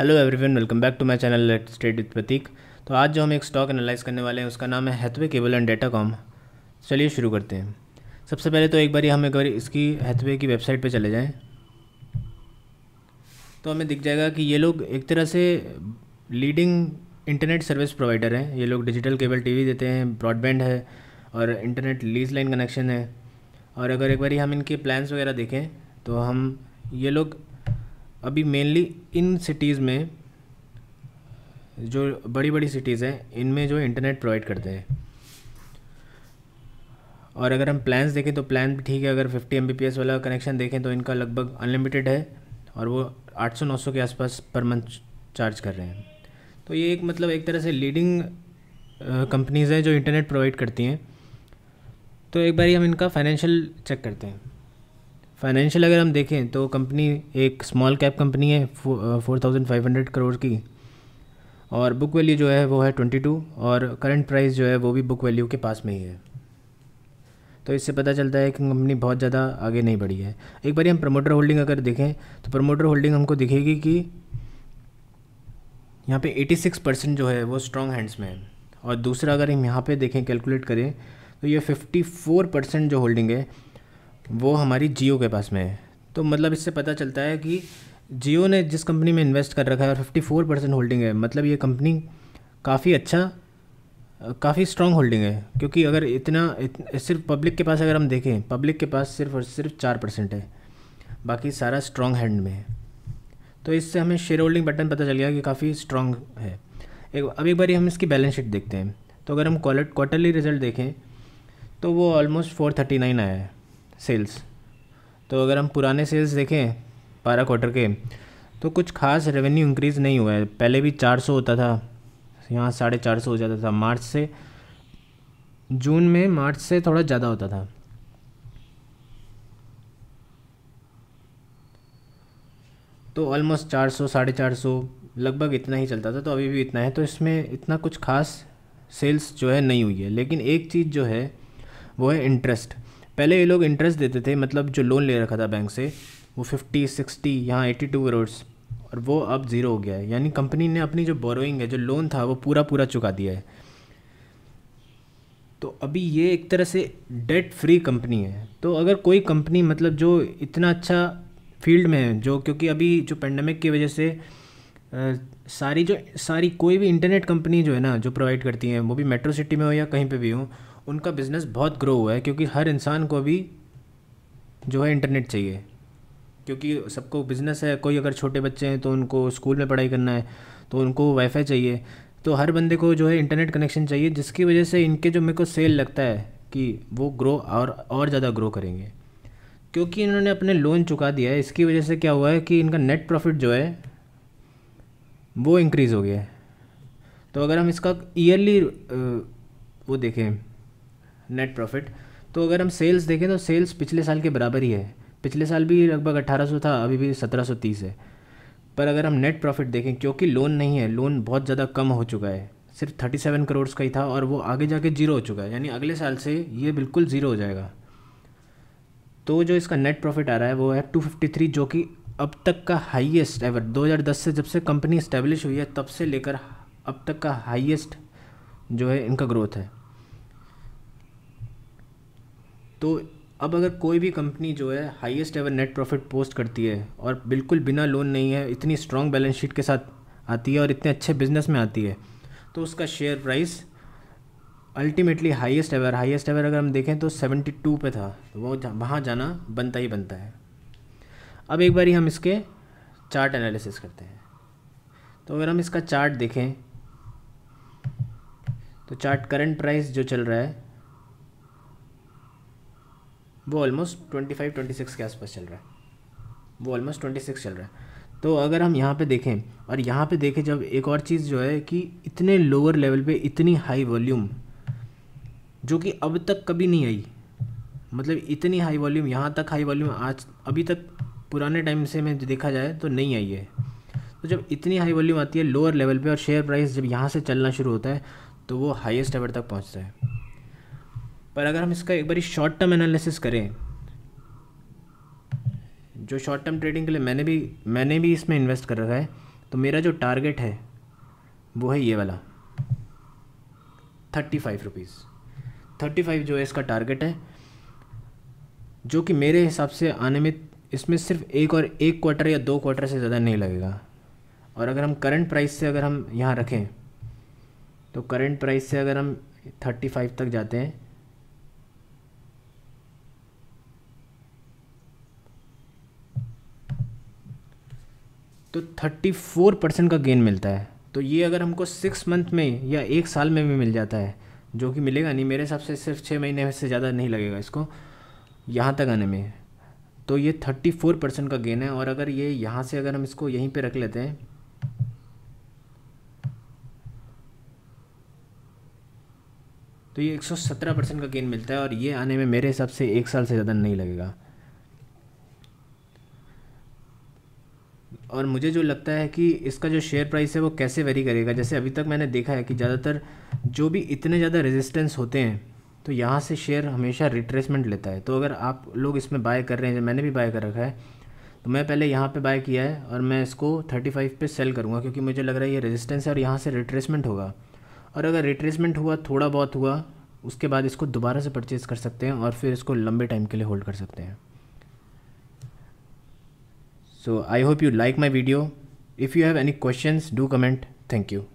Hello everyone welcome back to my channel let's trade with Prateek तो आज जो हम एक स्टॉक एनालाइज करने वाले हैं उसका नाम है Hathway cable and data com चलिए शुरू करते हैं सबसे पहले तो एक बार हम एक बार इसकी हैथवे की वेबसाइट पे चले जाएं तो हमें दिख जाएगा कि ये लोग एक तरह से लीडिंग इंटरनेट सर्विस प्रोवाइडर हैं ये लोग डिजिटल केबल टी देते हैं ब्रॉडबैंड है और इंटरनेट लीज लाइन कनेक्शन है और अगर एक बार हम इनके प्लान्स वगैरह देखें तो हम ये लोग अभी मेनली इन सिटीज़ में जो बड़ी बड़ी सिटीज़ हैं इनमें जो इंटरनेट प्रोवाइड करते हैं और अगर हम प्लान्स देखें तो प्लान भी ठीक है अगर 50 एम वाला कनेक्शन देखें तो इनका लगभग अनलिमिटेड है और वो 800-900 के आसपास पर मंथ चार्ज कर रहे हैं तो ये एक मतलब एक तरह से लीडिंग कंपनीज़ हैं जो इंटरनेट प्रोवाइड करती हैं तो एक बार हम इनका फाइनेंशियल चेक करते हैं फाइनेंशियल अगर हम देखें तो कंपनी एक स्मॉल कैप कंपनी है four thousand five hundred crore की और बुक वैल्यू जो है वो है ट्वेंटी टू और करंट प्राइस जो है वो भी बुक वैल्यू के पास में ही है तो इससे पता चलता है कि कंपनी बहुत ज़्यादा आगे नहीं बढ़ी है एक बार हम प्रमोटर होल्डिंग अगर देखें तो प्रमोटर होल्डिंग हमको दिखेगी कि यहाँ पे 86 परसेंट जो है वो स्ट्रॉन्ग हैंड्स में है और दूसरा अगर हम यहाँ पे देखें कैलकुलेट करें तो ये 54 परसेंट जो होल्डिंग है वो हमारी जियो के पास में है तो मतलब इससे पता चलता है कि जियो ने जिस कंपनी में इन्वेस्ट कर रखा है और फिफ्टी फोर परसेंट होल्डिंग है मतलब ये कंपनी काफ़ी अच्छा काफ़ी स्ट्रॉन्ग होल्डिंग है क्योंकि अगर इतना इत, सिर्फ पब्लिक के पास अगर हम देखें पब्लिक के पास सिर्फ और सिर्फ चार परसेंट है बाकी सारा स्ट्रॉन्ग हैंड में है तो इससे हमें शेयर होल्डिंग बटन पता चल गया कि काफ़ी स्ट्रॉन्ग है एक अब एक बार हम इसकी बैलेंस शीट देखते हैं तो अगर हम क्वार्टरली रिजल्ट देखें तो वो ऑलमोस्ट फोर थर्टी नाइन आया है सेल्स तो अगर हम पुराने सेल्स देखें बारह क्वार्टर के तो कुछ खास रेवेन्यू इंक्रीज़ नहीं हुआ है पहले भी चार सौ होता था यहाँ साढ़े चार सौ हो जाता था मार्च से जून में मार्च से थोड़ा ज़्यादा होता था तो ऑलमोस्ट चार सौ साढ़े चार सौ लगभग इतना ही चलता था तो अभी भी इतना है तो इसमें इतना कुछ खास सेल्स जो है नहीं हुई है लेकिन एक चीज़ जो है वो है इंटरेस्ट पहले ये लोग इंटरेस्ट देते थे मतलब जो लोन ले रखा था बैंक से वो फिफ्टी सिक्सटी यहाँ एटी टू करोड्स और वो अब ज़ीरो हो गया है यानी कंपनी ने अपनी जो बोरोइंग है जो लोन था वो पूरा पूरा चुका दिया है तो अभी ये एक तरह से डेट फ्री कंपनी है तो अगर कोई कंपनी मतलब जो इतना अच्छा फील्ड में है जो क्योंकि अभी जो पेंडेमिक की वजह से आ, सारी जो सारी कोई भी इंटरनेट कंपनी जो है ना जो प्रोवाइड करती हैं वो भी मेट्रो सिटी में हो या कहीं पे भी हो उनका बिज़नेस बहुत ग्रो हुआ है क्योंकि हर इंसान को अभी जो है इंटरनेट चाहिए क्योंकि सबको बिज़नेस है कोई अगर छोटे बच्चे हैं तो उनको स्कूल में पढ़ाई करना है तो उनको वाईफाई चाहिए तो हर बंदे को जो है इंटरनेट कनेक्शन चाहिए जिसकी वजह से इनके जो मेरे को सेल लगता है कि वो ग्रो और और ज़्यादा ग्रो करेंगे क्योंकि इन्होंने अपने लोन चुका दिया है इसकी वजह से क्या हुआ है कि इनका नेट प्रॉफिट जो है वो इंक्रीज़ हो गया है तो अगर हम इसका ईयरली वो देखें नेट प्रॉफिट तो अगर हम सेल्स देखें तो सेल्स पिछले साल के बराबर ही है पिछले साल भी लगभग 1800 था अभी भी 1730 है पर अगर हम नेट प्रॉफिट देखें क्योंकि लोन नहीं है लोन बहुत ज़्यादा कम हो चुका है सिर्फ 37 करोड़ का ही था और वो आगे जाके जीरो हो चुका है यानी अगले साल से ये बिल्कुल ज़ीरो हो जाएगा तो जो इसका नेट प्रॉफिट आ रहा है वो है 253 जो कि अब तक का हाईएस्ट एवर 2010 से जब से कंपनी इस्टेब्लिश हुई है तब से लेकर अब तक का हाईएस्ट जो है इनका ग्रोथ है तो अब अगर कोई भी कंपनी जो है highest ever net profit post करती है और बिल्कुल बिना लोन नहीं है इतनी स्ट्रॉन्ग बैलेंस शीट के साथ आती है और इतने अच्छे बिजनेस में आती है तो उसका share price ultimately highest ever highest ever अगर हम देखें तो 72 पे था तो वो वहाँ जाना बनता ही बनता है अब एक बारी हम इसके चार्ट एनालिसिस करते हैं तो अगर हम इसका चार्ट देखें तो चार्ट करंट प्राइस जो चल रहा है वो almost twenty five twenty six के आसपास चल रहा है वो ऑलमोस्ट ट्वेंटी सिक्स चल रहा है तो अगर हम यहाँ पे देखें और यहाँ पे देखें जब एक और चीज़ जो है कि इतने लोअर लेवल पे इतनी हाई वॉल्यूम जो कि अब तक कभी नहीं आई मतलब इतनी हाई वॉल्यूम यहाँ तक हाई वॉल्यूम आज अभी तक पुराने टाइम से में देखा जाए तो नहीं आई है तो जब इतनी हाई वॉल्यूम आती है लोअर लेवल पे और शेयर प्राइस जब यहाँ से चलना शुरू होता है तो वो हाईएस्ट एवर तक पहुँचता है पर अगर हम इसका एक बार शॉर्ट टर्म एनालिसिस करें जो शॉर्ट टर्म ट्रेडिंग के लिए मैंने भी मैंने भी इसमें इन्वेस्ट कर रखा है तो मेरा जो टारगेट है वो है ये वाला thirty five rupees thirty five जो है इसका टारगेट है जो कि मेरे हिसाब से आने में इसमें सिर्फ एक और एक क्वार्टर या दो क्वार्टर से ज़्यादा नहीं लगेगा और अगर हम करंट प्राइस से अगर हम यहाँ रखें तो करंट प्राइस से अगर हम थर्टी फाइव तक जाते हैं तो थर्टी फोर परसेंट का गेन मिलता है तो ये अगर हमको सिक्स मंथ में या एक साल में भी मिल जाता है जो कि मिलेगा नहीं मेरे हिसाब से सिर्फ छः महीने से ज़्यादा नहीं लगेगा इसको यहाँ तक आने में तो ये थर्टी फोर परसेंट का गेन है और अगर ये यहाँ से अगर हम इसको यहीं पे रख लेते हैं तो ये एक सौ सत्रह परसेंट का गेन मिलता है और ये आने में मेरे हिसाब से एक साल से ज़्यादा नहीं लगेगा और मुझे जो लगता है कि इसका जो शेयर प्राइस है वो कैसे वेरी करेगा जैसे अभी तक मैंने देखा है कि ज़्यादातर जो भी इतने ज़्यादा रेजिस्टेंस होते हैं तो यहाँ से शेयर हमेशा रिट्रेसमेंट लेता है तो अगर आप लोग इसमें बाय कर रहे हैं मैंने भी बाय कर रखा है तो मैं पहले यहाँ पे बाय किया है और मैं इसको 35 पे सेल करूँगा क्योंकि मुझे लग रहा है ये रेजिस्टेंस है और यहाँ से रिट्रेसमेंट होगा और अगर रिट्रेसमेंट हुआ थोड़ा बहुत हुआ उसके बाद इसको दोबारा से परचेज़ कर सकते हैं और फिर इसको लंबे टाइम के लिए होल्ड कर सकते हैं So I hope you like my video. If you have any questions, do comment. Thank you.